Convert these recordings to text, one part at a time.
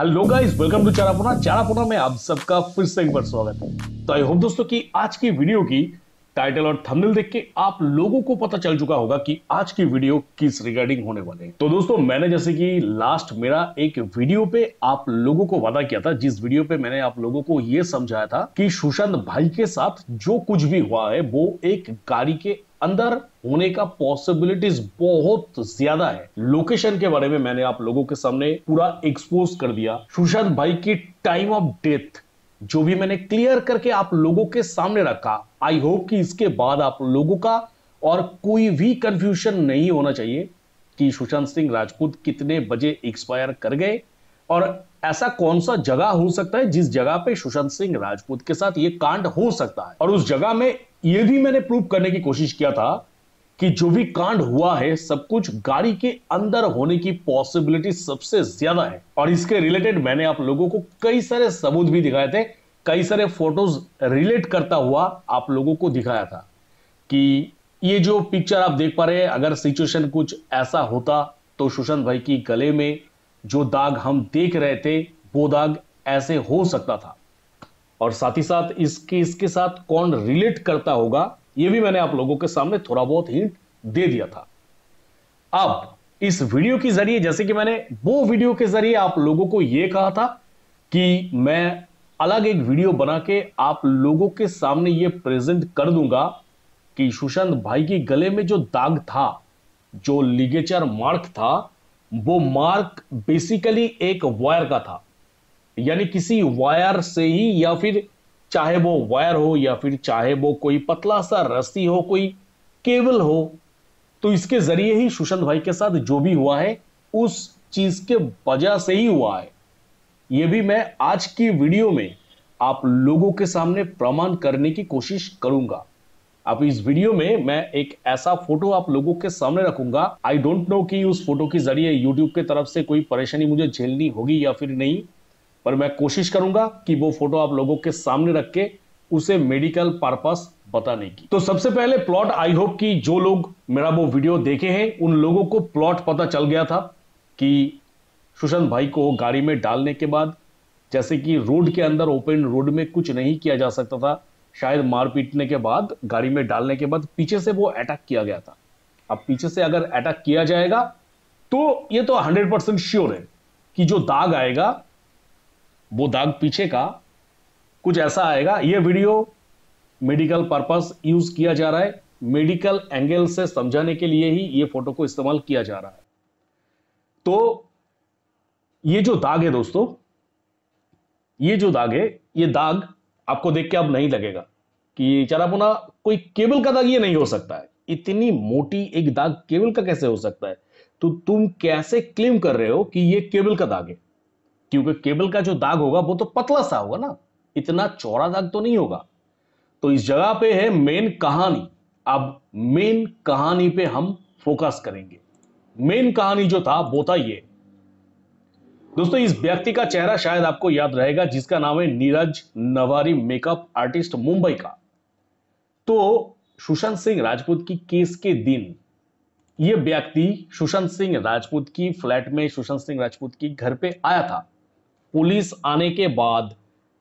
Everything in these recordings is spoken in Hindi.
हेलो गाइस वेलकम टू चारापुना चारापुना में आप सबका फिर से एक बार स्वागत है तो आई होप दोस्तों कि आज की वीडियो की टाइटल और थंबनेल देख के आप लोगों को पता चल चुका होगा कि आज की वीडियो किस रिगार्डिंग होने वाले हैं तो दोस्तों मैंने जैसे कि लास्ट मेरा एक वीडियो पे आप लोगों को वादा किया था जिस वीडियो पे मैंने आप लोगों को यह समझाया था कि सुशांत भाई के साथ जो कुछ भी हुआ है वो एक गाड़ी के अंदर होने का पॉसिबिलिटीज बहुत ज्यादा है लोकेशन के बारे में मैंने आप लोगों के सामने पूरा एक्सपोज कर दिया सुशांत भाई की टाइम ऑफ डेथ जो भी मैंने क्लियर करके आप लोगों के सामने रखा आई होप कि इसके बाद आप लोगों का और कोई भी कंफ्यूजन नहीं होना चाहिए कि सुशांत सिंह राजपूत कितने बजे एक्सपायर कर गए और ऐसा कौन सा जगह हो सकता है जिस जगह पे सुशांत सिंह राजपूत के साथ ये कांड हो सकता है और उस जगह में यह भी मैंने प्रूव करने की कोशिश किया था कि जो भी कांड हुआ है सब कुछ गाड़ी के अंदर होने की पॉसिबिलिटी सबसे ज्यादा है और इसके रिलेटेड मैंने आप लोगों को कई सारे सबूत भी दिखाए थे कई सारे फोटोज रिलेट करता हुआ आप लोगों को दिखाया था कि ये जो पिक्चर आप देख पा रहे हैं अगर सिचुएशन कुछ ऐसा होता तो सुशांत भाई की गले में जो दाग हम देख रहे थे वो दाग ऐसे हो सकता था और साथ ही साथ इसके इसके साथ कौन रिलेट करता होगा ये भी मैंने आप लोगों के सामने थोड़ा बहुत हिंट दे दिया था अब इस वीडियो के जरिए जैसे कि मैंने वो वीडियो के जरिए आप लोगों को यह कहा था कि मैं अलग एक वीडियो बना के आप लोगों के सामने ये प्रेजेंट कर दूंगा कि सुशांत भाई के गले में जो दाग था जो लिगेचर मार्क था वो मार्क बेसिकली एक वायर का था यानी किसी वायर से ही या फिर चाहे वो वायर हो या फिर चाहे वो कोई पतला सा रस्सी हो कोई केबल हो तो इसके जरिए ही सुशांत भाई के साथ जो भी हुआ है उस चीज के वजह से ही हुआ है ये भी मैं आज की वीडियो में आप लोगों के सामने प्रमाण करने की कोशिश करूंगा अब इस वीडियो में मैं एक ऐसा फोटो आप लोगों के सामने रखूंगा आई डोंट नो कि उस फोटो के जरिए यूट्यूब के तरफ से कोई परेशानी मुझे झेलनी होगी या फिर नहीं पर मैं कोशिश करूंगा कि वो फोटो आप लोगों के सामने रख के उसे मेडिकल पर्पस बताने की तो सबसे पहले प्लॉट आई होप कि जो लोग मेरा वो वीडियो देखे हैं उन लोगों को प्लॉट पता चल गया था कि सुशांत भाई को गाड़ी में डालने के बाद जैसे कि रोड के अंदर ओपन रोड में कुछ नहीं किया जा सकता था शायद मार पीटने के बाद गाड़ी में डालने के बाद पीछे से वो अटैक किया गया था अब पीछे से अगर अटैक किया जाएगा तो ये तो हंड्रेड परसेंट श्योर है कि जो दाग आएगा वो दाग पीछे का कुछ ऐसा आएगा ये वीडियो मेडिकल पर्पस यूज किया जा रहा है मेडिकल एंगल से समझाने के लिए ही ये फोटो को इस्तेमाल किया जा रहा है तो ये जो दाग है दोस्तों ये जो दाग है ये दाग आपको देख के अब नहीं लगेगा कि चरापुना कोई केबल का दाग ये नहीं हो सकता है इतनी मोटी एक दाग केबल का कैसे हो सकता है तो तुम कैसे क्लेम कर रहे हो कि ये केबल का दाग है क्योंकि केबल का जो दाग होगा वो तो पतला सा होगा ना इतना चौड़ा दाग तो नहीं होगा तो इस जगह पे है मेन कहानी अब मेन कहानी पे हम फोकस करेंगे मेन कहानी जो था वो था ये दोस्तों इस व्यक्ति का चेहरा शायद आपको याद रहेगा जिसका नाम है नीरज नवारी मेकअप आर्टिस्ट मुंबई का तो सुशांत सिंह राजपूत की केस के दिन यह व्यक्ति सुशांत सिंह राजपूत की फ्लैट में सुशांत सिंह राजपूत की घर पे आया था पुलिस आने के बाद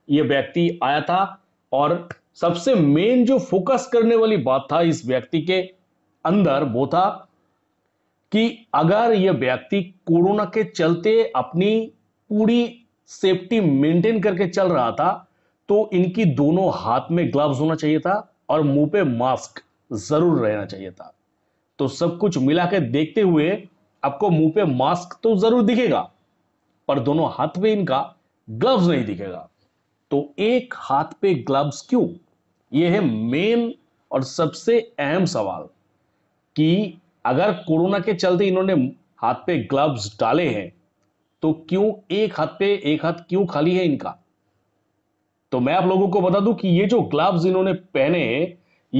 यह व्यक्ति आया था और सबसे मेन जो फोकस करने वाली बात था इस व्यक्ति के अंदर वो था कि अगर यह व्यक्ति कोरोना के चलते अपनी पूरी सेफ्टी मेंटेन करके चल रहा था तो इनकी दोनों हाथ में ग्लव्स होना चाहिए था और मुंह पे मास्क जरूर रहना चाहिए था तो सब कुछ मिला के देखते हुए आपको मुंह पे मास्क तो जरूर दिखेगा पर दोनों हाथ पे इनका ग्लव्स नहीं दिखेगा तो एक हाथ पे ग्लव्स क्यों यह है मेन और सबसे अहम सवाल कि अगर कोरोना के चलते इन्होंने हाथ पे ग्लव्स डाले हैं तो क्यों एक हाथ पे एक हाथ क्यों खाली है इनका तो मैं आप लोगों को बता दूं कि ये जो ग्लव्स इन्होंने पहने हैं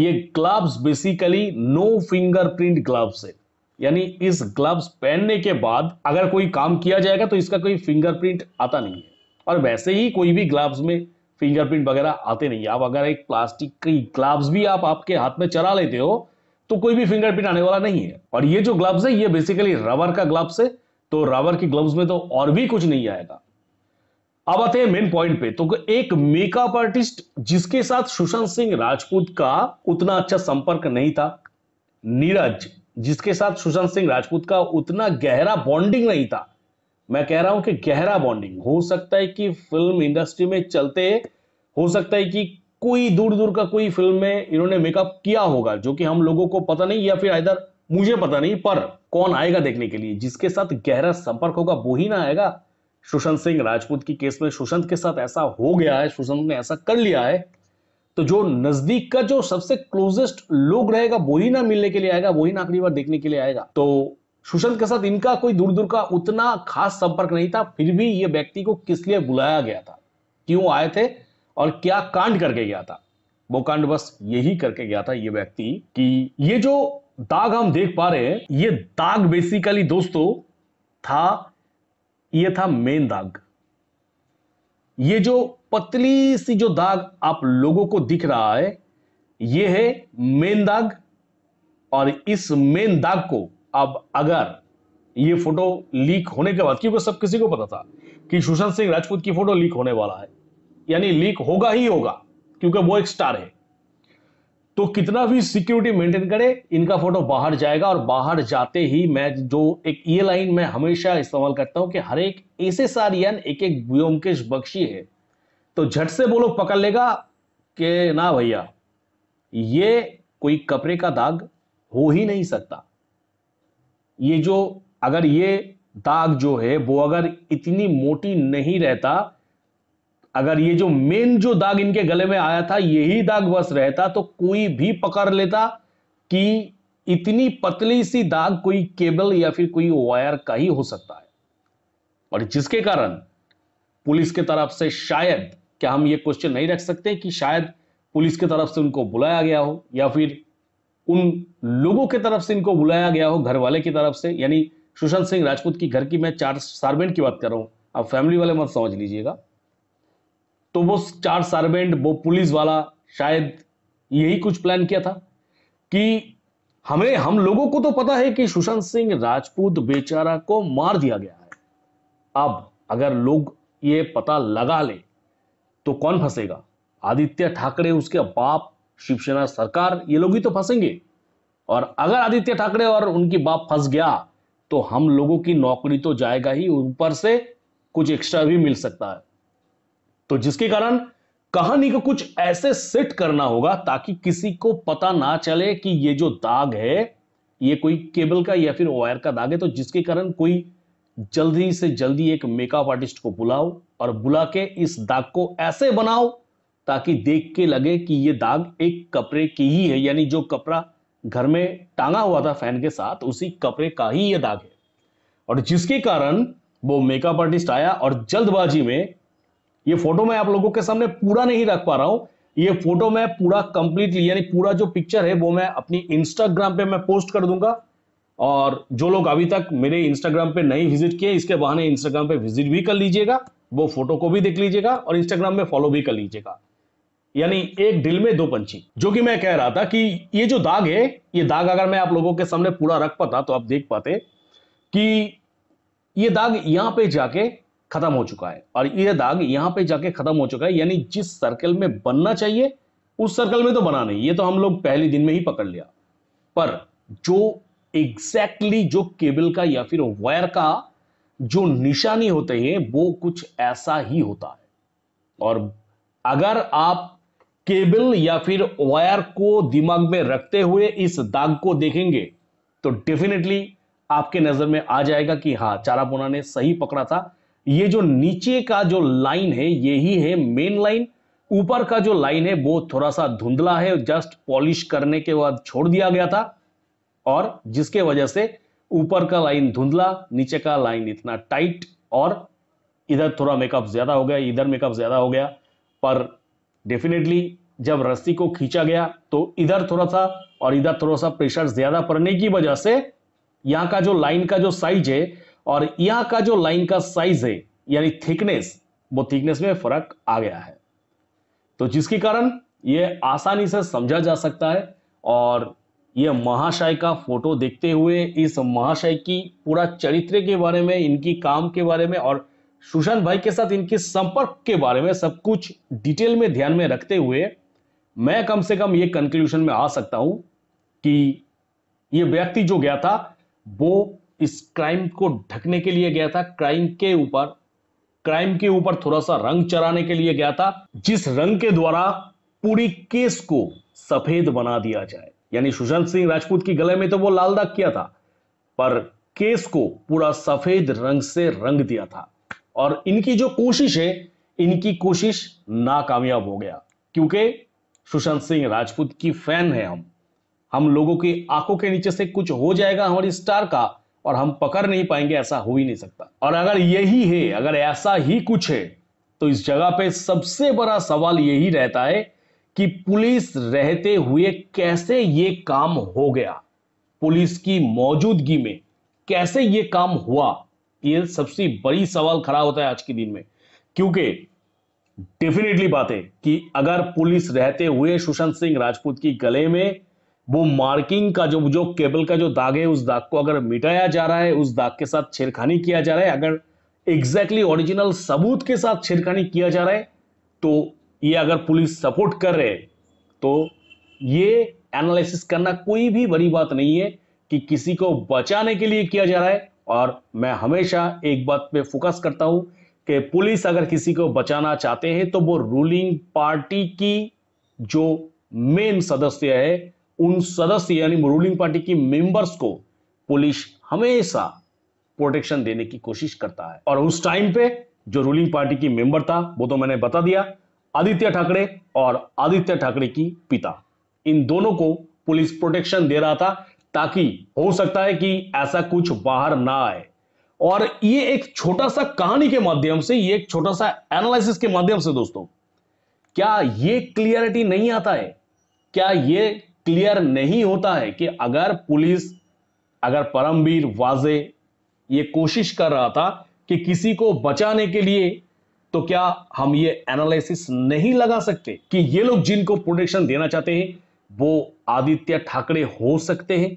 ये gloves basically no fingerprint gloves है यानी इस ग्लव्स पहनने के बाद अगर कोई काम किया जाएगा तो इसका कोई फिंगरप्रिंट आता नहीं है और वैसे ही कोई भी ग्लव्स में फिंगरप्रिंट वगैरह आते नहीं है आप अगर एक प्लास्टिक की ग्लव्स भी आप आपके हाथ में चला लेते हो तो कोई भी फिंगरप्रिंट आने वाला नहीं है और ये जो ग्लव्स है ये बेसिकली रबर का ग्लव्स है तो रबर की ग्लव्स में तो और भी कुछ नहीं आएगा अब आते हैं मेन पॉइंट पे तो एक मेकअप आर्टिस्ट जिसके साथ सुशांत सिंह राजपूत का उतना अच्छा संपर्क नहीं था नीरज जिसके साथ सुशांत सिंह राजपूत का उतना गहरा बॉन्डिंग नहीं था मैं कह रहा हूं कि गहरा बॉन्डिंग हो सकता है कि फिल्म इंडस्ट्री में चलते हो सकता है कि कोई दूर दूर का कोई फिल्म में इन्होंने मेकअप किया होगा जो कि हम लोगों को पता नहीं या फिर इधर मुझे पता नहीं पर कौन आएगा देखने के लिए जिसके साथ गहरा संपर्क होगा वो ही ना आएगा सुशांत सिंह राजपूत की केस में सुशांत के साथ ऐसा हो गया है सुशांत ने ऐसा कर लिया है तो जो नजदीक का जो सबसे क्लोजेस्ट लोग रहेगा वो ही ना मिलने के लिए आएगा वही ना आखिरी बार देखने के लिए आएगा तो सुशांत के साथ इनका कोई दूर दूर का उतना खास संपर्क नहीं था फिर भी ये व्यक्ति को किस लिए बुलाया गया था क्यों आए थे और क्या कांड करके गया था वो कांड बस यही करके गया था ये व्यक्ति कि ये जो दाग हम देख पा रहे हैं ये दाग बेसिकली दोस्तों था ये था मेन दाग ये जो पतली सी जो दाग आप लोगों को दिख रहा है ये है मेन दाग और इस मेन दाग को अब अगर ये फोटो लीक होने के बाद क्योंकि सब किसी को पता था कि सुशांत सिंह राजपूत की फोटो लीक होने वाला है यानी लीक होगा ही होगा क्योंकि वो एक स्टार है तो कितना भी सिक्योरिटी मेंटेन करे इनका फोटो बाहर जाएगा और बाहर जाते ही मैं जो एक ये लाइन मैं हमेशा इस्तेमाल करता हूं कि हर एक एस एस आर एन एक एक व्योमकेश बख्शी है तो झट से बोलो पकड़ लेगा कि ना भैया ये कोई कपड़े का दाग हो ही नहीं सकता ये जो अगर ये दाग जो है वो अगर इतनी मोटी नहीं रहता अगर ये जो मेन जो दाग इनके गले में आया था यही दाग बस रहता तो कोई भी पकड़ लेता कि इतनी पतली सी दाग कोई केबल या फिर कोई वायर का ही हो सकता है और जिसके कारण पुलिस के तरफ से शायद क्या हम ये क्वेश्चन नहीं रख सकते कि शायद पुलिस की तरफ से उनको बुलाया गया हो या फिर उन लोगों की तरफ से इनको बुलाया गया हो घर वाले की तरफ से यानी सुशांत सिंह राजपूत की घर की मैं चार सार्वेंट की बात कर रहा हूं आप फैमिली वाले मत समझ लीजिएगा तो वो चार सर्वेंट वो पुलिस वाला शायद यही कुछ प्लान किया था कि हमें हम लोगों को तो पता है कि सुशांत सिंह राजपूत बेचारा को मार दिया गया है अब अगर लोग ये पता लगा ले तो कौन फंसेगा आदित्य ठाकरे उसके बाप शिवसेना सरकार ये लोग ही तो फंसेंगे और अगर आदित्य ठाकरे और उनकी बाप फंस गया तो हम लोगों की नौकरी तो जाएगा ही ऊपर से कुछ एक्स्ट्रा भी मिल सकता है तो जिसके कारण कहानी को कुछ ऐसे सेट करना होगा ताकि किसी को पता ना चले कि ये जो दाग है ये कोई केबल का या फिर वायर का दाग है तो जिसके कारण कोई जल्दी से जल्दी एक मेकअप आर्टिस्ट को बुलाओ और बुला के इस दाग को ऐसे बनाओ ताकि देख के लगे कि ये दाग एक कपड़े की ही है यानी जो कपड़ा घर में टांगा हुआ था फैन के साथ उसी कपड़े का ही ये दाग है और जिसके कारण वो मेकअप आर्टिस्ट आया और जल्दबाजी में ये फोटो मैं आप लोगों के सामने पूरा नहीं रख पा रहा हूं ये फोटो मैं पूरा कंप्लीटली यानी पूरा जो पिक्चर है वो मैं अपनी इंस्टाग्राम पे मैं पोस्ट कर दूंगा और जो लोग अभी तक मेरे इंस्टाग्राम पे नहीं विजिट किए इसके बहाने इंस्टाग्राम पे विजिट भी कर लीजिएगा वो फोटो को भी देख लीजिएगा और इंस्टाग्राम में फॉलो भी कर लीजिएगा यानी एक ढिल में दो पंछी जो कि मैं कह रहा था कि ये जो दाग है ये दाग अगर मैं आप लोगों के सामने पूरा रख पाता तो आप देख पाते कि ये दाग यहां पे जाके खत्म हो चुका है और ये दाग यहां पे जाके खत्म हो चुका है यानी जिस सर्कल में बनना चाहिए उस सर्कल में तो बना नहीं ये तो हम लोग पहले दिन में ही पकड़ लिया पर जो एग्जैक्टली exactly जो केबल का या फिर वायर का जो निशानी होते हैं वो कुछ ऐसा ही होता है और अगर आप केबल या फिर वायर को दिमाग में रखते हुए इस दाग को देखेंगे तो डेफिनेटली आपके नजर में आ जाएगा कि हाँ चारा बोना ने सही पकड़ा था ये जो नीचे का जो लाइन है यही है मेन लाइन ऊपर का जो लाइन है वो थोड़ा सा धुंधला है जस्ट पॉलिश करने के बाद छोड़ दिया गया था और जिसके वजह से ऊपर का लाइन धुंधला नीचे का लाइन इतना टाइट और इधर थोड़ा मेकअप ज़्यादा हो गया इधर मेकअप ज़्यादा हो गया पर डेफिनेटली जब रस्सी को खींचा गया तो इधर थोड़ा सा और इधर थोड़ा सा प्रेशर ज़्यादा पड़ने की वजह से यहाँ का जो लाइन का जो साइज है और यहां का जो लाइन का साइज है यानी थिकनेस वो थिकनेस में फर्क आ गया है तो जिसके कारण ये आसानी से समझा जा सकता है और ये महाशय का फोटो देखते हुए इस महाशय की पूरा चरित्र के बारे में इनकी काम के बारे में और सुशांत भाई के साथ इनके संपर्क के बारे में सब कुछ डिटेल में ध्यान में रखते हुए मैं कम से कम ये कंक्लूजन में आ सकता हूं कि ये व्यक्ति जो गया था वो इस क्राइम को ढकने के लिए गया था क्राइम के ऊपर क्राइम के ऊपर थोड़ा सा रंग चराने के लिए गया था जिस रंग के द्वारा पूरी केस को सफेद बना दिया जाए यानी सुशांत सिंह राजपूत की गले में तो वो लाल दाग किया था पर केस को पूरा सफेद रंग से रंग दिया था और इनकी जो कोशिश है इनकी कोशिश नाकामयाब हो गया क्योंकि सुशांत सिंह राजपूत की फैन है हम हम लोगों की आंखों के नीचे से कुछ हो जाएगा हमारी स्टार का और हम पकड़ नहीं पाएंगे ऐसा हो ही नहीं सकता और अगर यही है अगर ऐसा ही कुछ है तो इस जगह पे सबसे बड़ा सवाल यही रहता है कि पुलिस रहते हुए कैसे ये काम हो गया पुलिस की मौजूदगी में कैसे ये काम हुआ ये सबसे बड़ी सवाल खड़ा होता है आज के दिन में क्योंकि डेफिनेटली बात है कि अगर पुलिस रहते हुए सुशांत सिंह राजपूत की गले में वो मार्किंग का जो जो केबल का जो दाग है उस दाग को अगर मिटाया जा रहा है उस दाग के साथ छेड़खानी किया जा रहा है अगर एग्जैक्टली ओरिजिनल सबूत के साथ छेड़खानी किया जा रहा है तो ये अगर पुलिस सपोर्ट कर रहे हैं तो ये एनालिसिस करना कोई भी बड़ी बात नहीं है कि किसी को बचाने के लिए किया जा रहा है और मैं हमेशा एक बात पे फोकस करता हूं कि पुलिस अगर किसी को बचाना चाहते हैं तो वो रूलिंग पार्टी की जो मेन सदस्य है उन सदस्य यानी रूलिंग पार्टी की मेंबर्स को पुलिस हमेशा प्रोटेक्शन देने की कोशिश करता है और उस टाइम पे जो रूलिंग पार्टी की मेंबर था वो तो मैंने बता दिया आदित्य ठाकरे और आदित्य ठाकरे की पिता इन दोनों को पुलिस प्रोटेक्शन दे रहा था ताकि हो सकता है कि ऐसा कुछ बाहर ना आए और ये एक छोटा सा कहानी के माध्यम से ये एक छोटा सा एनालिसिस के माध्यम से दोस्तों क्या ये क्लियरिटी नहीं आता है क्या ये क्लियर नहीं होता है कि अगर पुलिस अगर परमवीर वाजे ये कोशिश कर रहा था कि किसी को बचाने के लिए तो क्या हम ये एनालिसिस नहीं लगा सकते कि ये लोग जिनको प्रोटेक्शन देना चाहते हैं वो आदित्य ठाकरे हो सकते हैं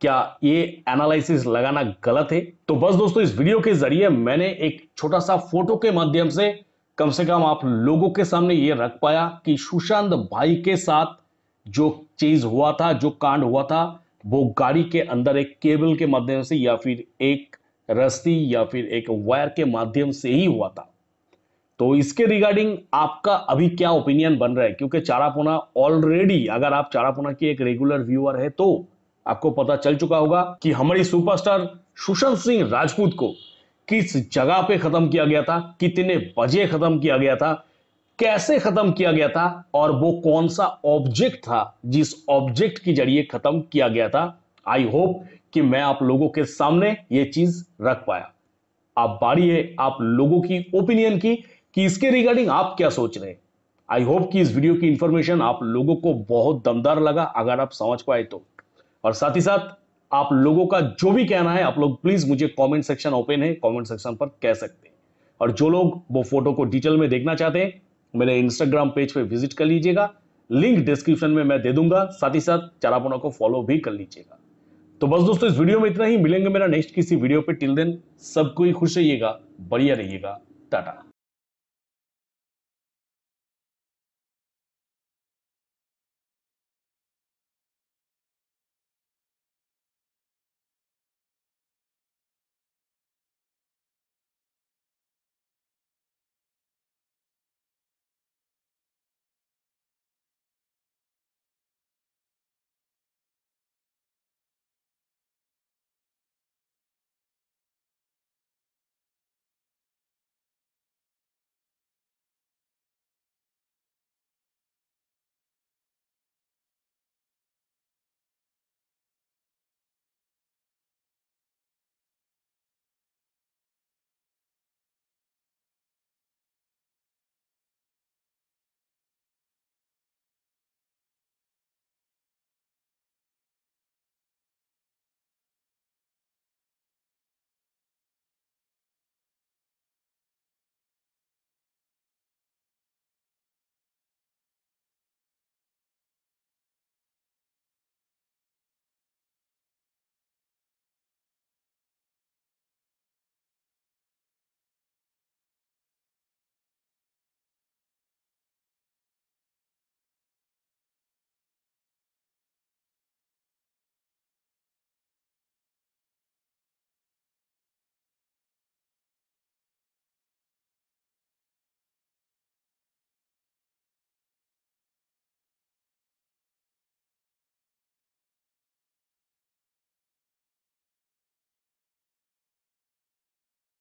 क्या ये एनालिसिस लगाना गलत है तो बस दोस्तों इस वीडियो के जरिए मैंने एक छोटा सा फोटो के माध्यम से कम से कम आप लोगों के सामने ये रख पाया कि सुशांत भाई के साथ जो चीज़ हुआ था जो कांड हुआ था वो गाड़ी के अंदर एक केबल के माध्यम से या फिर एक रस्ती या फिर एक वायर के माध्यम से ही हुआ था तो इसके रिगार्डिंग आपका अभी क्या ओपिनियन बन रहा है क्योंकि चारापोना ऑलरेडी अगर आप चारापोना की एक रेगुलर व्यूअर है तो आपको पता चल चुका होगा कि हमारी सुपरस्टार सुशांत सिंह राजपूत को किस जगह पे खत्म किया गया था कितने बजे खत्म किया गया था कैसे खत्म किया गया था और वो कौन सा ऑब्जेक्ट था जिस ऑब्जेक्ट के जरिए खत्म किया गया था आई होप कि मैं आप लोगों के सामने ये चीज रख पाया आप बारी है आप लोगों की ओपिनियन की कि इसके रिगार्डिंग आप क्या सोच रहे हैं आई होप कि इस वीडियो की इंफॉर्मेशन आप लोगों को बहुत दमदार लगा अगर आप समझ पाए तो और साथ ही साथ आप लोगों का जो भी कहना है आप लोग प्लीज मुझे कमेंट सेक्शन ओपन है कमेंट सेक्शन पर कह सकते हैं और जो लोग वो फोटो को डिटेल में देखना चाहते हैं मेरे इंस्टाग्राम पेज पे विजिट कर लीजिएगा लिंक डिस्क्रिप्शन में मैं दे दूंगा साथ ही साथ चारापोना को फॉलो भी कर लीजिएगा तो बस दोस्तों इस वीडियो में इतना ही मिलेंगे मेरा नेक्स्ट किसी वीडियो पे टिल देन सबको ही खुश रहिएगा बढ़िया रहिएगा टाटा